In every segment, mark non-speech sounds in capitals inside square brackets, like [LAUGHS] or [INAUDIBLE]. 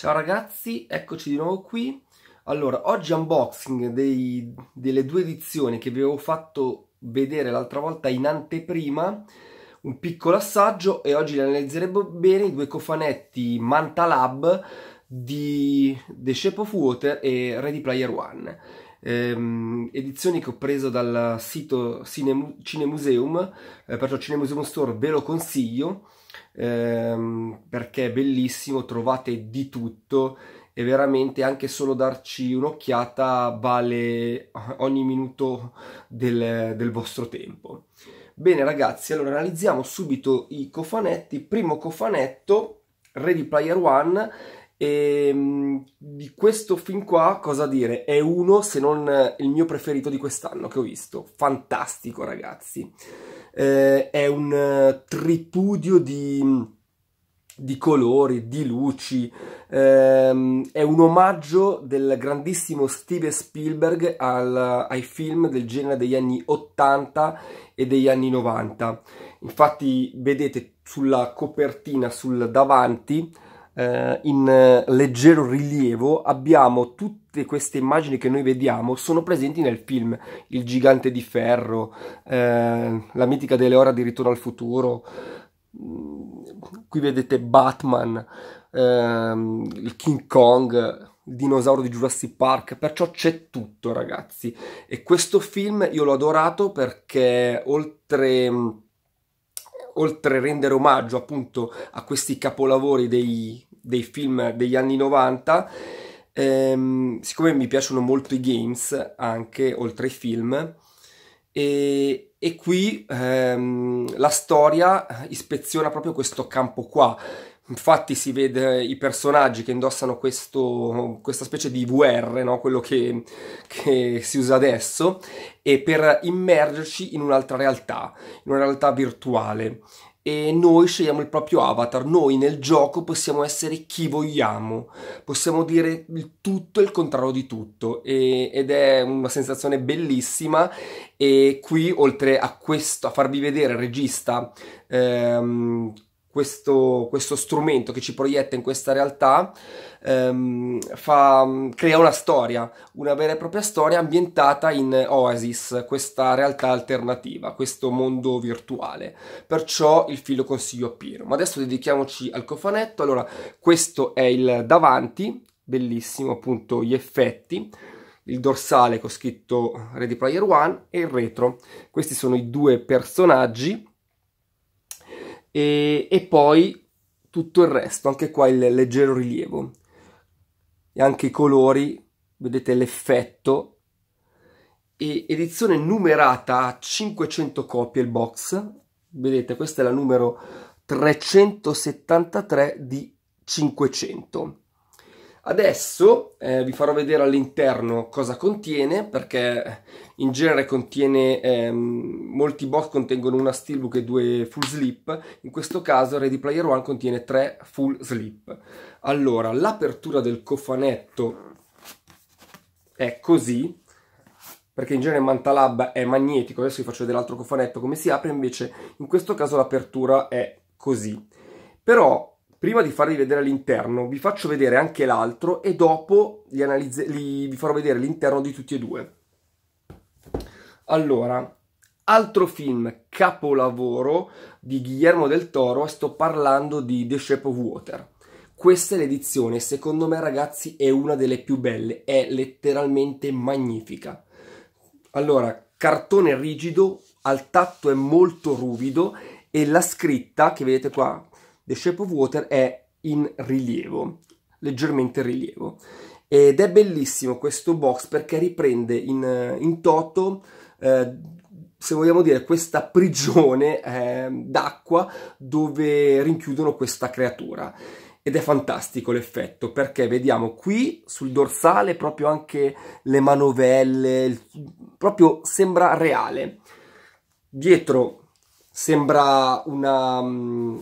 Ciao ragazzi, eccoci di nuovo qui. Allora, oggi unboxing dei, delle due edizioni che vi avevo fatto vedere l'altra volta in anteprima, un piccolo assaggio e oggi li analizzeremo bene i due cofanetti Manta Lab di The Shape of Water e Ready Player One. Ehm, edizioni che ho preso dal sito Cine, Cinemuseum, eh, perciò Cinemuseum Store ve lo consiglio ehm, perché è bellissimo, trovate di tutto e veramente anche solo darci un'occhiata vale ogni minuto del, del vostro tempo. Bene ragazzi, allora analizziamo subito i cofanetti. Primo cofanetto, Ready Player One, e ehm, di questo film qua, cosa dire, è uno se non il mio preferito di quest'anno che ho visto. Fantastico, ragazzi eh, è un eh, tripudio di di colori, di luci, ehm, è un omaggio del grandissimo Steven Spielberg al, ai film del genere degli anni 80 e degli anni 90. Infatti vedete sulla copertina, sul davanti, eh, in eh, leggero rilievo abbiamo tutte queste immagini che noi vediamo sono presenti nel film il gigante di ferro eh, la mitica Deleora di ritorno al futuro mm, qui vedete Batman ehm, il King Kong il dinosauro di Jurassic Park, perciò c'è tutto ragazzi e questo film io l'ho adorato perché oltre mm, oltre a rendere omaggio appunto a questi capolavori dei, dei film degli anni 90, ehm, siccome mi piacciono molto i games anche, oltre ai film, e, e qui ehm, la storia ispeziona proprio questo campo qua Infatti si vede i personaggi che indossano questo, questa specie di VR, no? quello che, che, si usa adesso, e per immergerci in un'altra realtà, in una realtà virtuale. E noi scegliamo il proprio avatar, noi nel gioco possiamo essere chi vogliamo, possiamo dire il tutto e il contrario di tutto e, ed è una sensazione bellissima e qui oltre a questo, a farvi vedere il regista ehm, questo, questo strumento che ci proietta in questa realtà ehm, fa, crea una storia, una vera e propria storia ambientata in Oasis, questa realtà alternativa, questo mondo virtuale. Perciò il filo consiglio a Piero. Ma adesso dedichiamoci al cofanetto. Allora, questo è il davanti, bellissimo appunto gli effetti il dorsale con scritto Ready Player One e il retro. Questi sono i due personaggi e, e poi tutto il resto, anche qua il leggero rilievo e anche i colori, vedete l'effetto e edizione numerata a 500 copie il box vedete questa è la numero 373 di 500 Adesso eh, vi farò vedere all'interno cosa contiene, perché in genere contiene, ehm, molti box contengono una steelbook e due full slip, in questo caso Ready Player One contiene tre full slip. Allora, l'apertura del cofanetto è così, perché in genere Mantalab è magnetico, adesso vi faccio vedere l'altro cofanetto come si apre, invece in questo caso l'apertura è così. Però Prima di farvi vedere l'interno, vi faccio vedere anche l'altro e dopo li analizz- li, vi farò vedere l'interno di tutti e due. Allora, altro film capolavoro di Guillermo del Toro, sto parlando di The Shape of Water. Questa è l'edizione, secondo me ragazzi è una delle più belle, è letteralmente magnifica. Allora, cartone rigido, al tatto è molto ruvido e la scritta che vedete qua The Shape of Water è in rilievo, leggermente in rilievo. Ed è bellissimo questo box perché riprende in, in toto, eh, se vogliamo dire, questa prigione eh, d'acqua dove rinchiudono questa creatura. Ed è fantastico l'effetto perché vediamo qui sul dorsale proprio anche le manovelle, il, proprio sembra reale. Dietro sembra una, mm,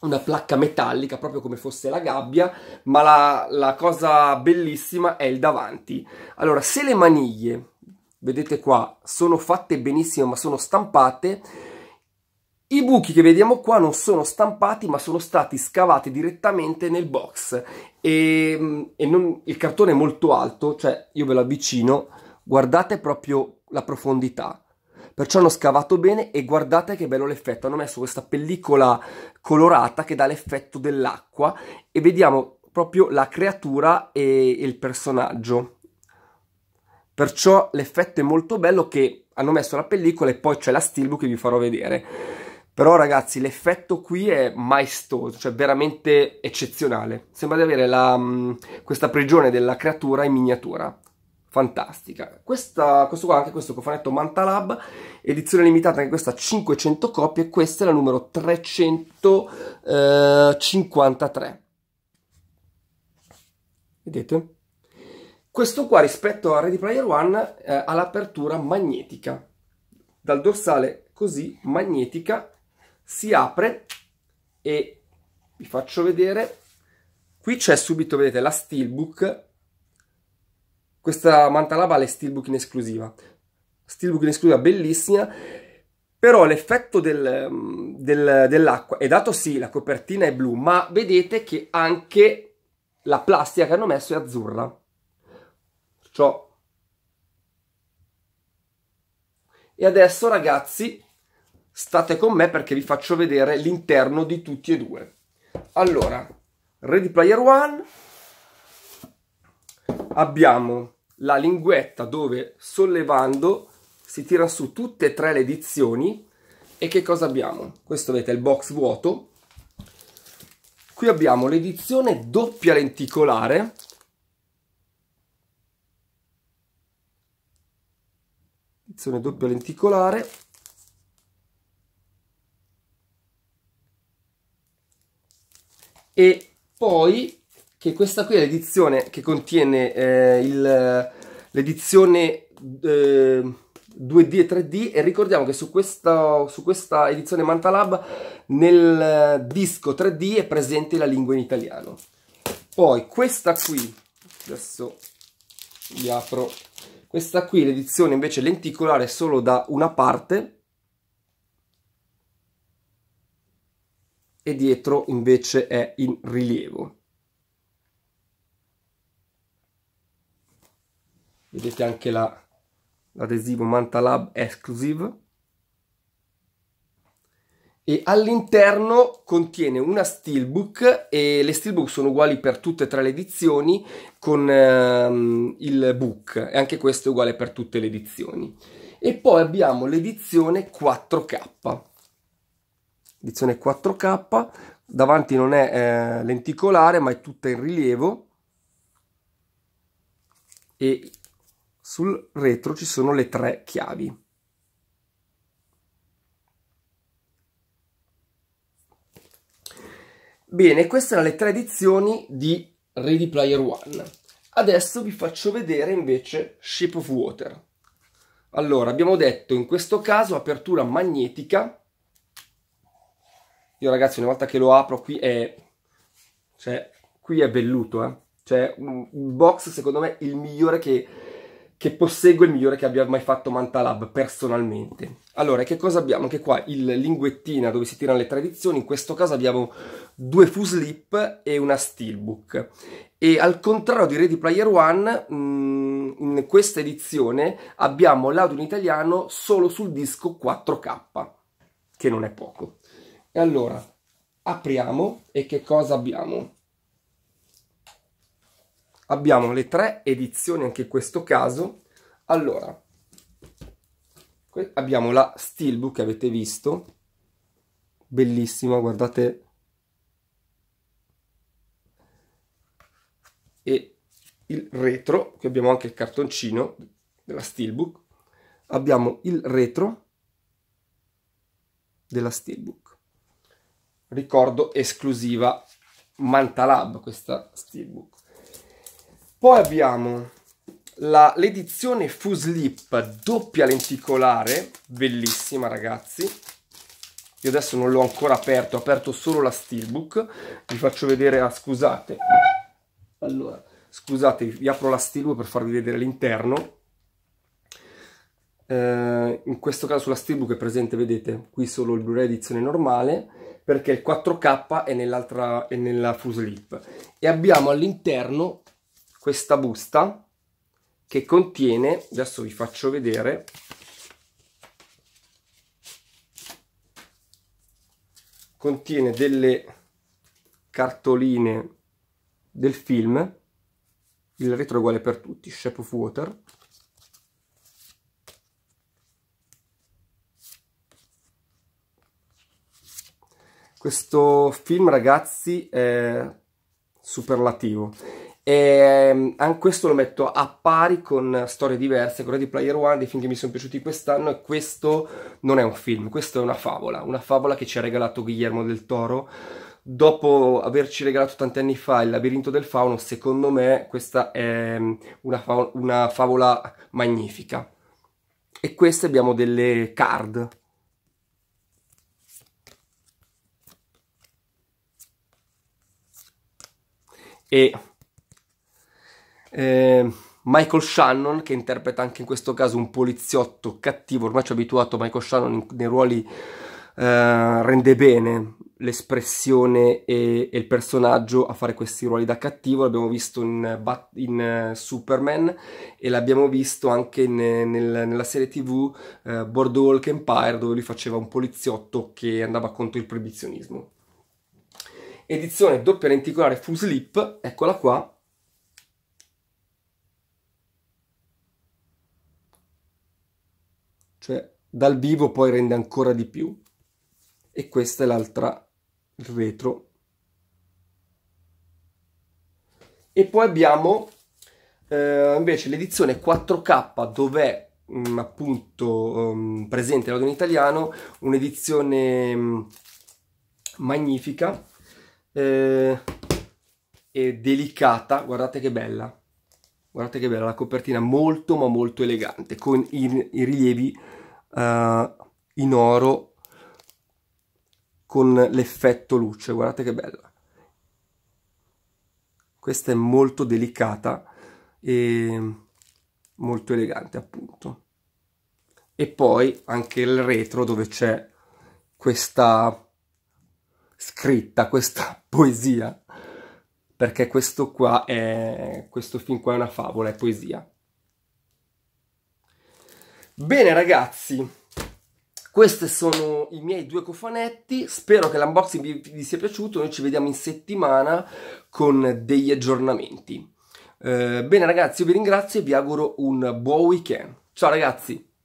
una placca metallica proprio come fosse la gabbia ma la, la cosa bellissima è il davanti allora se le maniglie vedete qua sono fatte benissimo ma sono stampate i buchi che vediamo qua non sono stampati ma sono stati scavati direttamente nel box e, e non, il cartone è molto alto, cioè io ve lo avvicino, guardate proprio la profondità. Perciò hanno scavato bene e guardate che bello l'effetto. Hanno messo questa pellicola colorata che dà l'effetto dell'acqua e vediamo proprio la creatura e il personaggio. Perciò l'effetto è molto bello che hanno messo la pellicola e poi c'è la steelbook che vi farò vedere. Però ragazzi l'effetto qui è maestoso, cioè veramente eccezionale. Sembra di avere la, mm, questa prigione della creatura in miniatura fantastica. Questa, questo qua, anche questo cofanetto Manta Lab, edizione limitata anche questa 500 copie, questa è la numero 353. Eh, vedete? Questo qua rispetto a Ready Player One eh, ha l'apertura magnetica. Dal dorsale così, magnetica, si apre e vi faccio vedere. Qui c'è subito, vedete, la steelbook questa manta ha le steelbook in esclusiva. Steelbook in esclusiva bellissima, però l'effetto del, del, dell'acqua è dato sì, la copertina è blu, ma vedete che anche la plastica che hanno messo è azzurra. ciò E adesso ragazzi, state con me perché vi faccio vedere l'interno di tutti e due. Allora, Ready Player One, abbiamo la linguetta dove sollevando si tirano su tutte e tre le edizioni e che cosa abbiamo? Questo vedete è il box vuoto. Qui abbiamo l'edizione doppia lenticolare edizione doppia lenticolare e poi che questa qui è l'edizione che contiene eh, l'edizione eh, 2D e 3D e ricordiamo che su questa, su questa edizione Mantalab nel disco 3D è presente la lingua in italiano. Poi questa qui, adesso vi apro, questa qui l'edizione invece lenticolare solo da una parte e dietro invece è in rilievo. vedete anche l'adesivo la, Lab Exclusive e all'interno contiene una steelbook e le steelbook sono uguali per tutte e tre le edizioni con ehm, il book e anche questo è uguale per tutte le edizioni e poi abbiamo l'edizione 4K edizione 4K davanti non è eh, lenticolare ma è tutta in rilievo e sul retro ci sono le tre chiavi. Bene, queste erano le tre edizioni di Ready Player One. Adesso vi faccio vedere invece Shape of Water. Allora, abbiamo detto in questo caso apertura magnetica. Io ragazzi, una volta che lo apro qui è... Cioè, qui è velluto, eh. Cioè, un box secondo me il migliore che che possegue il migliore che abbia mai fatto Mantalab personalmente. Allora, che cosa abbiamo? Anche qua il linguettina dove si tirano le tradizioni, in questo caso abbiamo due fuslip e una steelbook. E al contrario di Ready Player One, mm, in questa edizione abbiamo l'audio in italiano solo sul disco 4K, che non è poco. E allora, apriamo e che cosa abbiamo? abbiamo le tre edizioni anche in questo caso. Allora, abbiamo la Steelbook che avete visto, bellissima, guardate. E il retro, qui abbiamo anche il cartoncino della Steelbook. Abbiamo il retro della Steelbook. Ricordo esclusiva Mantalab questa Steelbook. Poi abbiamo la, l'edizione Fuslip doppia lenticolare, bellissima ragazzi. Io adesso non l'ho ancora aperto, ho aperto solo la steelbook. Vi faccio vedere, ah, scusate. Allora, scusate, vi apro la steelbook per farvi vedere l'interno. Eh, in questo caso sulla steelbook è presente, vedete, qui solo il Blu-ray edizione normale perché il 4K è, nell'altra, è nella Fuslip. E abbiamo all'interno questa busta che contiene, adesso vi faccio vedere, contiene delle cartoline del film, il retro è uguale per tutti, Shape of Water, Questo film, ragazzi, è superlativo e ehm, anche questo lo metto a pari con storie diverse, quella di Player One, dei film che mi sono piaciuti quest'anno e questo non è un film, questa è una favola, una favola che ci ha regalato Guillermo del Toro. Dopo averci regalato tanti anni fa Il labirinto del fauno, secondo me questa è ehm, una, fa- una favola magnifica. E queste abbiamo delle card, e eh, Michael Shannon, che interpreta anche in questo caso un poliziotto cattivo, ormai ci ha abituato Michael Shannon in, nei ruoli, eh, rende bene l'espressione e, e, il personaggio a fare questi ruoli da cattivo, l'abbiamo visto in, in eh, Superman e l'abbiamo visto anche ne, eh, nel, nella serie tv uh, eh, Boardwalk Empire dove lui faceva un poliziotto che andava contro il proibizionismo. Edizione doppia lenticolare Full Slip, eccola qua, cioè dal vivo poi rende ancora di più e questa è l'altra il retro e poi abbiamo eh, invece l'edizione 4K dove mh, appunto mh, ehm, presente l'audio in italiano un'edizione mh, mm, magnifica eh, e delicata guardate che bella guardate che bella la copertina molto ma molto elegante con i, i rilievi uh, in oro con l'effetto luce guardate che bella questa è molto delicata e molto elegante appunto e poi anche il retro dove c'è questa scritta questa [LAUGHS] poesia perché questo qua è questo film qua è una favola, è poesia. Bene ragazzi, questi sono i miei due cofanetti, spero che l'unboxing vi, vi sia piaciuto, noi ci vediamo in settimana con degli aggiornamenti. Eh, bene ragazzi, io vi ringrazio e vi auguro un buon weekend. Ciao ragazzi!